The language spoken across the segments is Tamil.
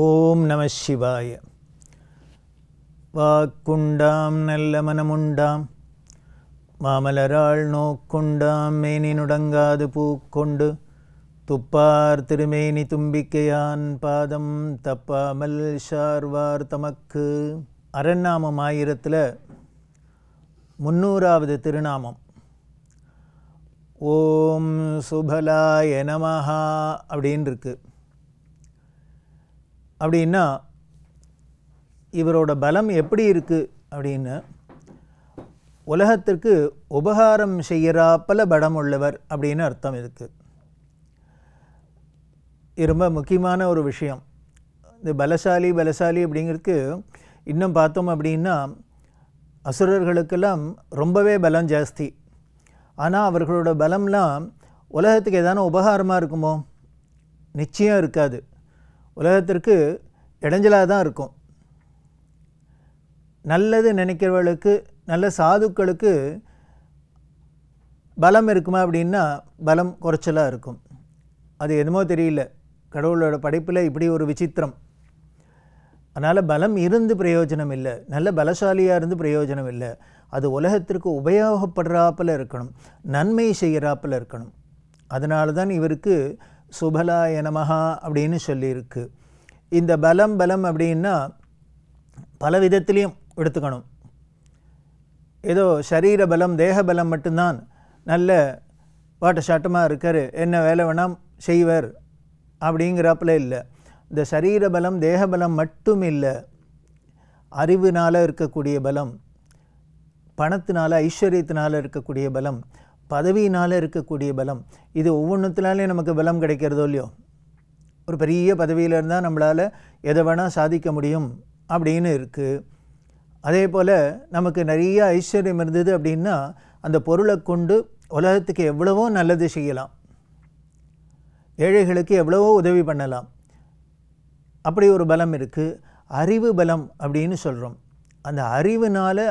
ஓம் நம சிவாய வாக்குண்டாம் நல்ல மனமுண்டாம் மாமலராள் நோக்குண்டாம் மேனி நுடங்காது பூக்கொண்டு துப்பார் திருமேனி தும்பிக்கையான் பாதம் தப்பாமல் ஷார்வார் தமக்கு அரண்நாமம் ஆயிரத்தில் முன்னூறாவது திருநாமம் ஓம் சுபலாய நமஹா அப்படின்னு இருக்குது அப்படின்னா இவரோட பலம் எப்படி இருக்குது அப்படின்னு உலகத்திற்கு உபகாரம் பல படம் உள்ளவர் அப்படின்னு அர்த்தம் இதுக்கு இது ரொம்ப முக்கியமான ஒரு விஷயம் இந்த பலசாலி பலசாலி அப்படிங்கிறதுக்கு இன்னும் பார்த்தோம் அப்படின்னா அசுரர்களுக்கெல்லாம் ரொம்பவே பலம் ஜாஸ்தி ஆனால் அவர்களோட பலம்லாம் உலகத்துக்கு எதான உபகாரமாக இருக்குமோ நிச்சயம் இருக்காது உலகத்திற்கு இடைஞ்சலாக தான் இருக்கும் நல்லது நினைக்கிறவர்களுக்கு நல்ல சாதுக்களுக்கு பலம் இருக்குமா அப்படின்னா பலம் குறைச்சலாக இருக்கும் அது எதுமோ தெரியல கடவுளோட படைப்பில் இப்படி ஒரு விசித்திரம் அதனால் பலம் இருந்து பிரயோஜனம் இல்லை நல்ல பலசாலியாக இருந்து பிரயோஜனம் இல்லை அது உலகத்திற்கு உபயோகப்படுறாப்பில் இருக்கணும் நன்மை செய்கிறாப்பில் இருக்கணும் அதனால தான் இவருக்கு சுபலாய நமகா அப்படின்னு சொல்லியிருக்கு இந்த பலம் பலம் அப்படின்னா பல விதத்துலேயும் எடுத்துக்கணும் ஏதோ சரீர பலம் தேக பலம் மட்டும்தான் நல்ல வாட்ட சாட்டமாக இருக்கார் என்ன வேலை வேணாம் செய்வர் அப்படிங்கிறாப்புல இல்லை இந்த சரீர பலம் தேக பலம் மட்டும் இல்லை அறிவினால் இருக்கக்கூடிய பலம் பணத்தினால் ஐஸ்வர்யத்தினால் இருக்கக்கூடிய பலம் பதவியினால் இருக்கக்கூடிய பலம் இது ஒவ்வொன்றுத்தினாலே நமக்கு பலம் கிடைக்கிறதோ இல்லையோ ஒரு பெரிய பதவியில் இருந்தால் நம்மளால் எதை வேணால் சாதிக்க முடியும் அப்படின்னு இருக்குது அதே போல் நமக்கு நிறைய ஐஸ்வர்யம் இருந்தது அப்படின்னா அந்த பொருளை கொண்டு உலகத்துக்கு எவ்வளவோ நல்லது செய்யலாம் ஏழைகளுக்கு எவ்வளவோ உதவி பண்ணலாம் அப்படி ஒரு பலம் இருக்குது அறிவு பலம் அப்படின்னு சொல்கிறோம் அந்த அறிவினால்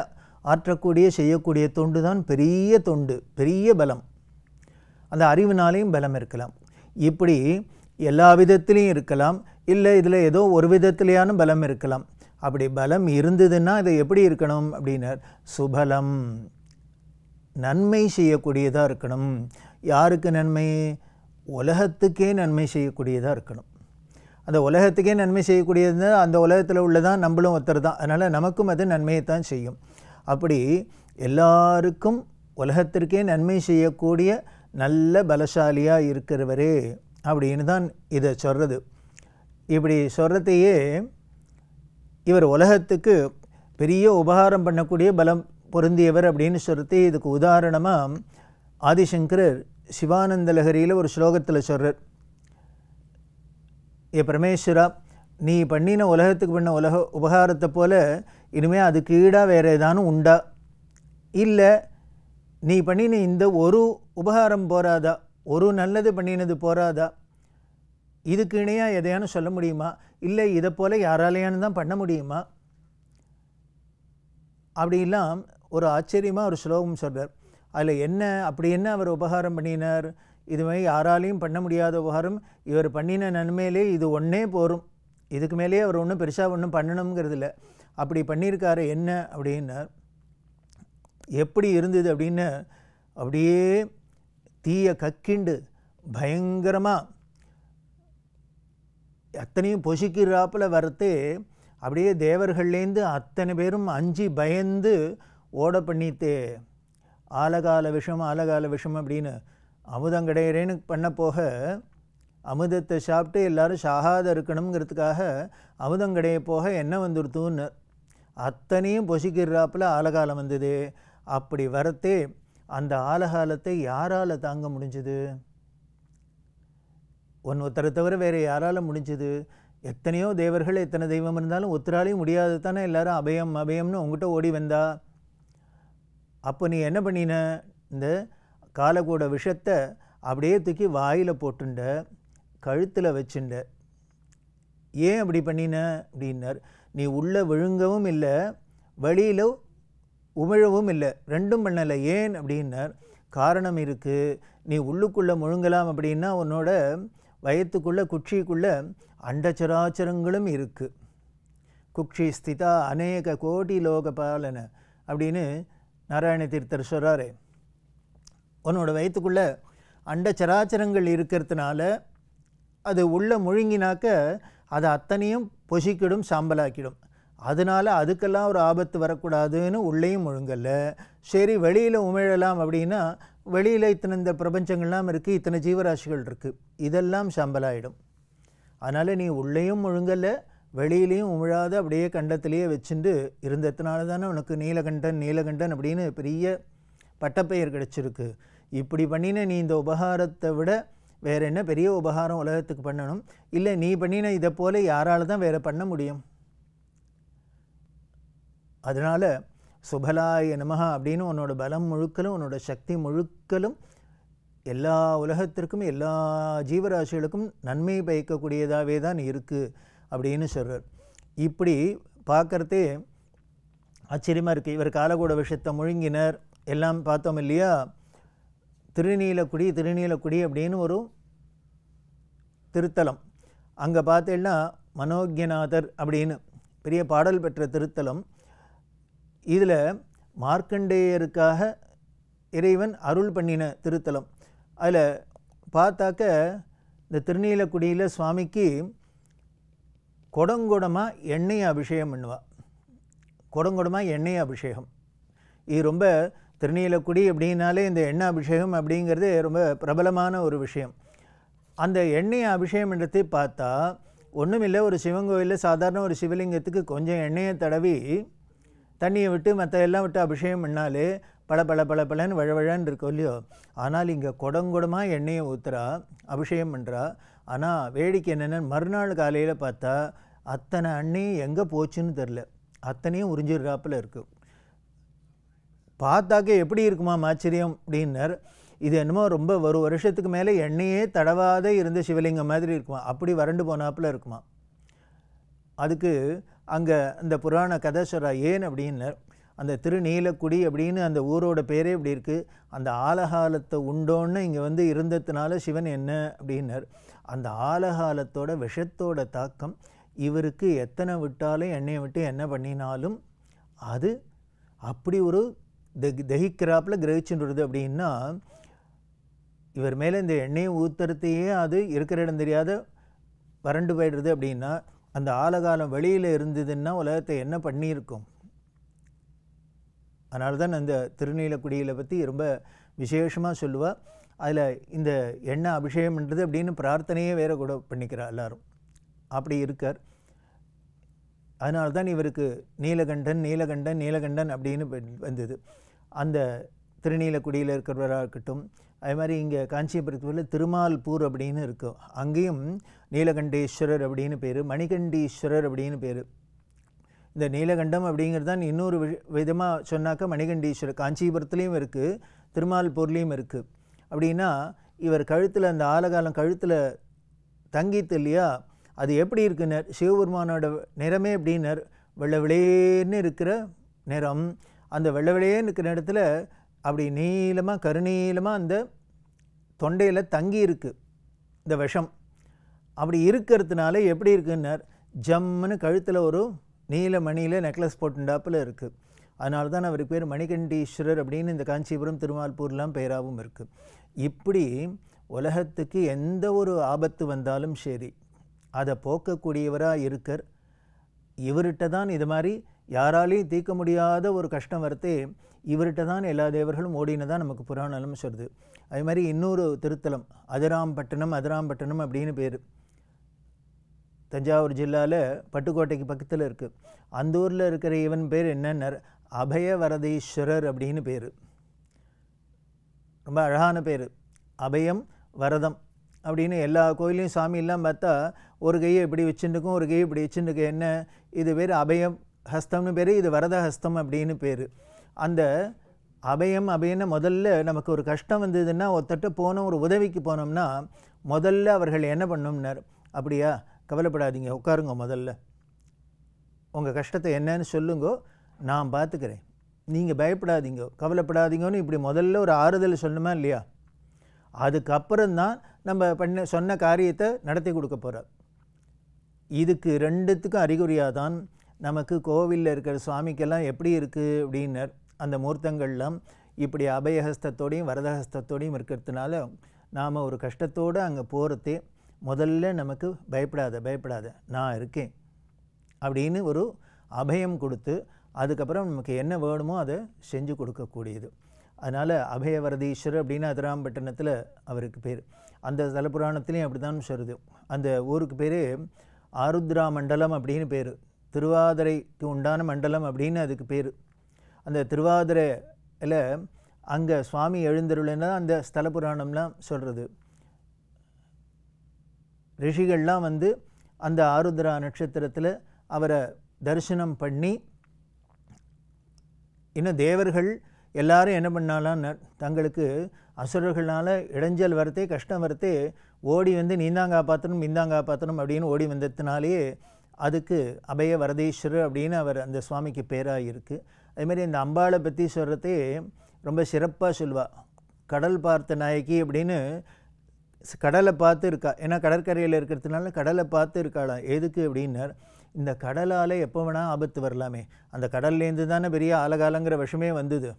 ஆற்றக்கூடிய செய்யக்கூடிய தொண்டு தான் பெரிய தொண்டு பெரிய பலம் அந்த அறிவினாலேயும் பலம் இருக்கலாம் இப்படி எல்லா விதத்துலேயும் இருக்கலாம் இல்லை இதில் ஏதோ ஒரு விதத்திலேயான பலம் இருக்கலாம் அப்படி பலம் இருந்ததுன்னா இதை எப்படி இருக்கணும் அப்படின்னா சுபலம் நன்மை செய்யக்கூடியதாக இருக்கணும் யாருக்கு நன்மை உலகத்துக்கே நன்மை செய்யக்கூடியதாக இருக்கணும் அந்த உலகத்துக்கே நன்மை செய்யக்கூடியதுன்னா அந்த உலகத்தில் உள்ளதான் நம்மளும் ஒருத்தர் தான் அதனால் நமக்கும் அது நன்மையை தான் செய்யும் அப்படி எல்லாருக்கும் உலகத்திற்கே நன்மை செய்யக்கூடிய நல்ல பலசாலியாக இருக்கிறவரே அப்படின்னு தான் இதை சொல்கிறது இப்படி சொல்கிறதையே இவர் உலகத்துக்கு பெரிய உபகாரம் பண்ணக்கூடிய பலம் பொருந்தியவர் அப்படின்னு சொல்கிறது இதுக்கு உதாரணமாக ஆதிசங்கரர் சிவானந்த லகரியில் ஒரு ஸ்லோகத்தில் சொல்கிறார் ஏ பரமேஸ்வரா நீ பண்ணின உலகத்துக்கு பண்ண உலக உபகாரத்தை போல் இனிமேல் அதுக்கு ஈடாக வேறு ஏதானும் உண்டா இல்லை நீ பண்ணின இந்த ஒரு உபகாரம் போகாதா ஒரு நல்லது பண்ணினது போகாதா இதுக்கு இணையாக எதையானு சொல்ல முடியுமா இல்லை இதை போல் யாராலையானு தான் பண்ண முடியுமா அப்படிலாம் ஒரு ஆச்சரியமாக ஒரு ஸ்லோகம் சொல்கிறார் அதில் என்ன அப்படி என்ன அவர் உபகாரம் பண்ணினார் இதுமாதிரி யாராலையும் பண்ண முடியாத உபகாரம் இவர் பண்ணின நன்மையிலே இது ஒன்றே போரும் இதுக்கு மேலேயே அவர் ஒன்றும் பெருசாக ஒன்றும் பண்ணணுங்கிறது இல்லை அப்படி பண்ணியிருக்காரு என்ன அப்படின்னா எப்படி இருந்தது அப்படின்னு அப்படியே தீயை கக்கிண்டு பயங்கரமாக அத்தனையும் பொசிக்கிறாப்பில் வரத்து அப்படியே தேவர்கள்லேருந்து அத்தனை பேரும் அஞ்சு பயந்து ஓட பண்ணித்தே ஆலகால விஷம் ஆலகால விஷம் அப்படின்னு அமுதங்கடையரேன்னு பண்ண போக அமுதத்தை சாப்பிட்டு எல்லோரும் ஷாகாத இருக்கணுங்கிறதுக்காக அமுதம் கடையை போக என்ன வந்துடுத்துன்னு அத்தனையும் பொசிக்கிறாப்புல ஆலகாலம் வந்தது அப்படி வரத்தே அந்த ஆலகாலத்தை யாரால் தாங்க முடிஞ்சது ஒன் ஒருத்தரை தவிர வேறு யாரால் முடிஞ்சது எத்தனையோ தேவர்கள் எத்தனை தெய்வம் இருந்தாலும் ஒத்தராலையும் முடியாது தானே எல்லாரும் அபயம் அபயம்னு உங்கள்கிட்ட ஓடி வந்தா அப்போ நீ என்ன பண்ணின இந்த காலக்கூட விஷத்தை அப்படியே தூக்கி வாயில் போட்டுண்ட கழுத்தில் வச்சுண்ட ஏன் அப்படி பண்ணின அப்படின்னார் நீ உள்ளே விழுங்கவும் இல்லை வழியில் உமிழவும் இல்லை ரெண்டும் பண்ணலை ஏன் அப்படின்னார் காரணம் இருக்குது நீ உள்ளுக்குள்ளே முழுங்கலாம் அப்படின்னா உன்னோட வயத்துக்குள்ளே குட்சிக்குள்ளே அண்டச்சராச்சரங்களும் இருக்குது குக்ஷி ஸ்திதா அநேக கோடி லோக பாலன அப்படின்னு நாராயண தீர்த்தர் சொல்கிறாரு உன்னோட வயிற்றுக்குள்ளே அண்டச்சராச்சரங்கள் இருக்கிறதுனால அது உள்ளே முழுங்கினாக்க அது அத்தனையும் பொசிக்கிடும் சாம்பலாக்கிடும் அதனால் அதுக்கெல்லாம் ஒரு ஆபத்து வரக்கூடாதுன்னு உள்ளேயும் முழுங்கலை சரி வெளியில் உமிழலாம் அப்படின்னா வெளியில் இத்தனை இந்த பிரபஞ்சங்கள்லாம் இருக்குது இத்தனை ஜீவராசிகள் இருக்குது இதெல்லாம் சாம்பலாயிடும் அதனால் நீ உள்ளேயும் முழுங்கலை வெளியிலையும் உமிழாத அப்படியே கண்டத்திலேயே வச்சுட்டு இருந்ததுனால தானே உனக்கு நீலகண்டன் நீலகண்டன் அப்படின்னு பெரிய பட்டப்பெயர் கிடச்சிருக்கு இப்படி பண்ணின நீ இந்த உபகாரத்தை விட வேறு என்ன பெரிய உபகாரம் உலகத்துக்கு பண்ணணும் இல்லை நீ பண்ணின இதை போல் யாரால் தான் வேறு பண்ண முடியும் அதனால் சுபலாய நமகா அப்படின்னு உன்னோட பலம் முழுக்கலும் உன்னோட சக்தி முழுக்கலும் எல்லா உலகத்திற்கும் எல்லா ஜீவராசிகளுக்கும் நன்மை பயக்கக்கூடியதாகவே தான் இருக்குது அப்படின்னு சொல்கிறார் இப்படி பார்க்குறதே ஆச்சரியமாக இருக்குது இவர் காலகூட விஷயத்தை முழுங்கினர் எல்லாம் பார்த்தோம் இல்லையா திருநீலக்குடி திருநீலக்குடி அப்படின்னு ஒரு திருத்தலம் அங்கே பார்த்தீங்கன்னா மனோக்யநாதர் அப்படின்னு பெரிய பாடல் பெற்ற திருத்தலம் இதில் மார்க்கண்டேயருக்காக இறைவன் அருள் பண்ணின திருத்தலம் அதில் பார்த்தாக்க இந்த திருநீலக்குடியில் சுவாமிக்கு கொடங்கொடமாக எண்ணெய் அபிஷேகம் பண்ணுவாள் கொடங்கொடமாக எண்ணெய் அபிஷேகம் இது ரொம்ப திருநீலக்குடி அப்படின்னாலே இந்த எண்ணெய் அபிஷேகம் அப்படிங்கிறது ரொம்ப பிரபலமான ஒரு விஷயம் அந்த எண்ணெய் அபிஷேகம் பார்த்தா ஒன்றும் இல்லை ஒரு சிவன் கோயிலில் சாதாரண ஒரு சிவலிங்கத்துக்கு கொஞ்சம் எண்ணெயை தடவி தண்ணியை விட்டு மற்ற எல்லாம் விட்டு அபிஷேகம் பண்ணாலே பல பல பல பலன் வழவழன்னு இருக்கும் இல்லையோ ஆனால் இங்கே குடங்குடமாக எண்ணெயை ஊற்றுறா அபிஷேகம் பண்ணுறா ஆனால் வேடிக்கை என்னென்னு மறுநாள் காலையில் பார்த்தா அத்தனை அண்ணையும் எங்கே போச்சுன்னு தெரில அத்தனையும் உறிஞ்சிடுறாப்பில் இருக்குது பார்த்தாக்க எப்படி இருக்குமா ஆச்சரியம் அப்படின்னர் இது என்னமோ ரொம்ப ஒரு வருஷத்துக்கு மேலே எண்ணெயே தடவாத இருந்த சிவலிங்கம் மாதிரி இருக்குமா அப்படி வறண்டு போனாப்பில் இருக்குமா அதுக்கு அங்கே அந்த புராண கதை சொல்கிறா ஏன் அப்படின்னர் அந்த திருநீலக்குடி அப்படின்னு அந்த ஊரோட பேரே இப்படி இருக்குது அந்த ஆலகாலத்தை உண்டோன்னு இங்கே வந்து இருந்ததுனால சிவன் என்ன அப்படின்னர் அந்த ஆலகாலத்தோட விஷத்தோட தாக்கம் இவருக்கு எத்தனை விட்டாலும் எண்ணெயை விட்டு என்ன பண்ணினாலும் அது அப்படி ஒரு தகிக்கிறாப்பில் கிரகிச்சுன்றது அப்படின்னா இவர் மேலே இந்த எண்ணெயை ஊத்துறதையே அது இருக்கிற இடம் தெரியாத வறண்டு போயிடுறது அப்படின்னா அந்த ஆலகாலம் வெளியில் இருந்ததுன்னா உலகத்தை என்ன பண்ணியிருக்கும் அதனால தான் அந்த திருநீலக்குடியில் பற்றி ரொம்ப விசேஷமாக சொல்லுவாள் அதில் இந்த எண்ணெய் அபிஷேகம்ன்றது அப்படின்னு பிரார்த்தனையே வேறு கூட பண்ணிக்கிறார் எல்லோரும் அப்படி இருக்கார் அதனால்தான் இவருக்கு நீலகண்டன் நீலகண்டன் நீலகண்டன் அப்படின்னு வந்தது அந்த திருநீலக்குடியில் இருக்கிறவராக இருக்கட்டும் அதே மாதிரி இங்கே காஞ்சிபுரத்தில் திருமால்பூர் அப்படின்னு இருக்கும் அங்கேயும் நீலகண்டேஸ்வரர் அப்படின்னு பேர் மணிகண்டீஸ்வரர் அப்படின்னு பேர் இந்த நீலகண்டம் அப்படிங்கிறது தான் இன்னொரு விதமாக சொன்னாக்கா மணிகண்டீஸ்வரர் காஞ்சிபுரத்துலேயும் இருக்குது திருமால்பூர்லேயும் இருக்குது அப்படின்னா இவர் கழுத்தில் அந்த ஆலகாலம் கழுத்தில் தங்கித்து இல்லையா அது எப்படி இருக்குனர் சிவபெருமானோட நிறமே எப்படின்னர் வெள்ள வெளியேன்னு இருக்கிற நிறம் அந்த வெள்ளை வெளியேன்னு இருக்கிற இடத்துல அப்படி நீளமாக கருநீளமாக அந்த தொண்டையில் தங்கி இருக்குது இந்த விஷம் அப்படி இருக்கிறதுனால எப்படி இருக்குன்னர் ஜம்முன்னு கழுத்தில் ஒரு நீல மணியில் நெக்லஸ் போட்டுண்டாப்பில் இருக்குது அதனால தான் அவருக்கு பேர் மணிகண்டீஸ்வரர் அப்படின்னு இந்த காஞ்சிபுரம் திருமால்பூர்லாம் பெயராகவும் இருக்குது இப்படி உலகத்துக்கு எந்த ஒரு ஆபத்து வந்தாலும் சரி அதை போக்கக்கூடியவராக இருக்கர் இவர்கிட்ட தான் இது மாதிரி யாராலையும் தீர்க்க முடியாத ஒரு கஷ்டம் வரத்து இவர்கிட்ட தான் எல்லா தேவர்களும் ஓடினதான் நமக்கு புராணம் சொல்லுது அதே மாதிரி இன்னொரு திருத்தலம் அதிராம்பட்டினம் அதிராம்பட்டினம் அப்படின்னு பேர் தஞ்சாவூர் ஜில்லாவில் பட்டுக்கோட்டைக்கு பக்கத்தில் இருக்குது அந்த ஊரில் இருக்கிற இவன் பேர் என்னன்னர் அபயவரதீஸ்வரர் அப்படின்னு பேர் ரொம்ப அழகான பேர் அபயம் வரதம் அப்படின்னு எல்லா கோயிலையும் சாமியெல்லாம் பார்த்தா ஒரு கையை இப்படி வச்சுருக்கும் ஒரு கையை இப்படி வச்சுருக்கு என்ன இது பேர் அபயம் ஹஸ்தம்னு பேர் இது வரத ஹஸ்தம் அப்படின்னு பேர் அந்த அபயம் அப்படின்னு முதல்ல நமக்கு ஒரு கஷ்டம் வந்ததுன்னா ஒருத்தட்ட போனோம் ஒரு உதவிக்கு போனோம்னா முதல்ல அவர்கள் என்ன பண்ணோம்னார் அப்படியா கவலைப்படாதீங்க உட்காருங்க முதல்ல உங்கள் கஷ்டத்தை என்னன்னு சொல்லுங்கோ நான் பார்த்துக்கிறேன் நீங்கள் பயப்படாதீங்க கவலைப்படாதீங்கன்னு இப்படி முதல்ல ஒரு ஆறுதல் சொல்லணுமா இல்லையா அதுக்கப்புறம் தான் நம்ம பண்ண சொன்ன காரியத்தை நடத்தி கொடுக்க போகிறார் இதுக்கு ரெண்டுத்துக்கும் அறிகுறியாக தான் நமக்கு கோவிலில் இருக்கிற சுவாமிக்கெல்லாம் எப்படி இருக்குது அப்படின்னர் அந்த மூர்த்தங்கள்லாம் இப்படி அபயஹஸ்தத்தோடையும் வரதஹஸ்தத்தோடையும் இருக்கிறதுனால நாம் ஒரு கஷ்டத்தோடு அங்கே போகிறதே முதல்ல நமக்கு பயப்படாத பயப்படாத நான் இருக்கேன் அப்படின்னு ஒரு அபயம் கொடுத்து அதுக்கப்புறம் நமக்கு என்ன வேணுமோ அதை செஞ்சு கொடுக்கக்கூடியது அதனால் அபயவரதீஸ்வரர் அப்படின்னு அதிராம்பட்டினத்தில் அவருக்கு பேர் அந்த தலபுராணத்துலேயும் அப்படி தான் சொல்லுது அந்த ஊருக்கு பேர் ஆருத்ரா மண்டலம் அப்படின்னு பேர் திருவாதிரைக்கு உண்டான மண்டலம் அப்படின்னு அதுக்கு பேர் அந்த திருவாதிரையில் அங்கே சுவாமி எழுந்தருளைனா அந்த ஸ்தல புராணம்லாம் சொல்கிறது ரிஷிகள்லாம் வந்து அந்த ஆருத்ரா நட்சத்திரத்தில் அவரை தரிசனம் பண்ணி இன்னும் தேவர்கள் எல்லாரும் என்ன பண்ணாலாம் தங்களுக்கு அசுரர்களால் இடைஞ்சல் வரத்தே கஷ்டம் வரத்தே ஓடி வந்து நீந்தாங்க காப்பாற்றணும் நீந்தாங்க காப்பாற்றணும் அப்படின்னு ஓடி வந்ததுனாலேயே அதுக்கு அபய வரதீஸ்வரர் அப்படின்னு அவர் அந்த சுவாமிக்கு பேராக இருக்குது அதுமாரி இந்த அம்பாளை பற்றி சொல்கிறதே ரொம்ப சிறப்பாக சொல்லுவாள் கடல் பார்த்த நாயகி அப்படின்னு கடலை பார்த்து இருக்கா ஏன்னா கடற்கரையில் இருக்கிறதுனால கடலை பார்த்து இருக்காளாம் எதுக்கு அப்படின்னார் இந்த கடலால் எப்போ வேணால் ஆபத்து வரலாமே அந்த கடல்லேருந்து தானே பெரிய ஆலகாலங்கிற விஷமே வந்தது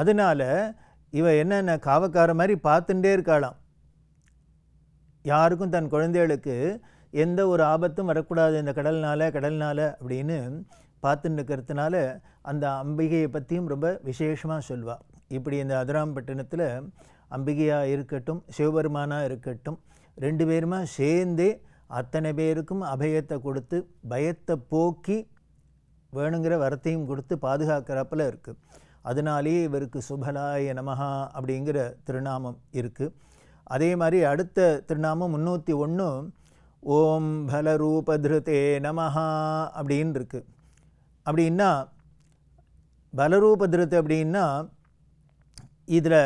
அதனால் இவ என்னென்ன காவக்கார மாதிரி பார்த்துட்டே இருக்காளாம் யாருக்கும் தன் குழந்தைகளுக்கு எந்த ஒரு ஆபத்தும் வரக்கூடாது இந்த கடல்னால் கடல்னால் அப்படின்னு பார்த்துட்டு இருக்கிறதுனால அந்த அம்பிகையை பற்றியும் ரொம்ப விசேஷமாக சொல்வாள் இப்படி இந்த அதுராம்பட்டினத்தில் அம்பிகையாக இருக்கட்டும் சிவபெருமானாக இருக்கட்டும் ரெண்டு பேருமா சேர்ந்தே அத்தனை பேருக்கும் அபயத்தை கொடுத்து பயத்தை போக்கி வேணுங்கிற வரத்தையும் கொடுத்து பாதுகாக்கிறாப்பில் இருக்குது அதனாலேயே இவருக்கு சுபலாய நமஹா அப்படிங்கிற திருநாமம் இருக்குது அதே மாதிரி அடுத்த திருநாமம் முன்னூற்றி ஒன்று ஓம் பலரூபதிருதே நமஹா அப்படின்னு இருக்குது அப்படின்னா பலரூபதிருத்து அப்படின்னா இதில்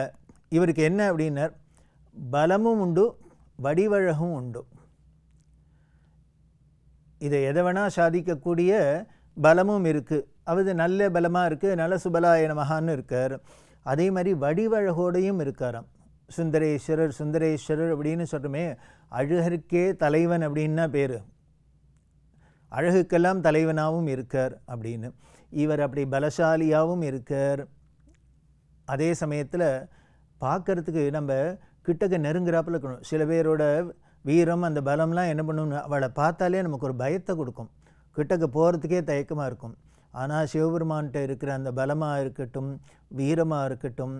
இவருக்கு என்ன அப்படின்னா பலமும் உண்டு வடிவழகும் உண்டு இதை எதை வேணால் சாதிக்கக்கூடிய பலமும் இருக்குது அவர் நல்ல பலமாக இருக்குது நல்ல சுபலாய மகான்னு இருக்கார் அதே மாதிரி வடிவழகோடையும் இருக்காராம் சுந்தரேஸ்வரர் சுந்தரேஸ்வரர் அப்படின்னு சொல்கிறோமே அழகருக்கே தலைவன் அப்படின்னா பேர் அழகுக்கெல்லாம் தலைவனாகவும் இருக்கார் அப்படின்னு இவர் அப்படி பலசாலியாகவும் இருக்கார் அதே சமயத்தில் பார்க்குறதுக்கு நம்ம கிட்டக்க நெருங்குறாப்பில் இருக்கணும் சில பேரோட வீரம் அந்த பலம்லாம் என்ன பண்ணணும் அவளை பார்த்தாலே நமக்கு ஒரு பயத்தை கொடுக்கும் கிட்டக்க போகிறதுக்கே தயக்கமாக இருக்கும் ஆனால் சிவபெருமான்கிட்ட இருக்கிற அந்த பலமாக இருக்கட்டும் வீரமாக இருக்கட்டும்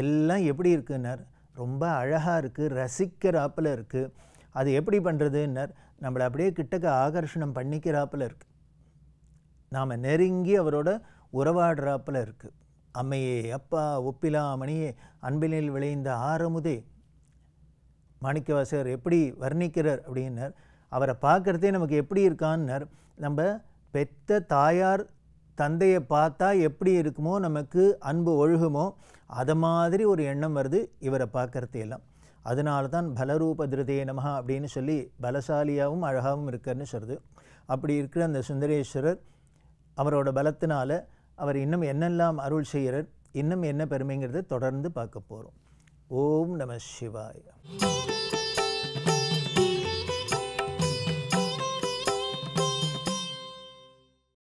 எல்லாம் எப்படி இருக்குன்னார் ரொம்ப அழகாக இருக்குது ரசிக்கிறாப்பில் இருக்குது அது எப்படி பண்ணுறதுன்னர் நம்மளை அப்படியே கிட்டக்க ஆகர்ஷணம் பண்ணிக்கிறாப்பில் இருக்குது நாம் நெருங்கி அவரோட உறவாடுறாப்பில் இருக்குது அம்மையே அப்பா ஒப்பிலாமணியே அன்பினில் விளைந்த ஆரமுதே மாணிக்கவாசர் எப்படி வர்ணிக்கிறார் அப்படின்னார் அவரை பார்க்குறதே நமக்கு எப்படி இருக்கான்னர் நம்ம பெத்த தாயார் தந்தையை பார்த்தா எப்படி இருக்குமோ நமக்கு அன்பு ஒழுகுமோ அதை மாதிரி ஒரு எண்ணம் வருது இவரை பார்க்குறது எல்லாம் அதனால தான் பலரூப திருதே நமகா அப்படின்னு சொல்லி பலசாலியாகவும் அழகாகவும் இருக்கார்னு சொல்கிறது அப்படி இருக்கிற அந்த சுந்தரேஸ்வரர் அவரோட பலத்தினால் அவர் இன்னும் என்னெல்லாம் அருள் செய்கிறார் இன்னும் என்ன பெருமைங்கிறத தொடர்ந்து பார்க்க போகிறோம் ஓம் நம சிவாய்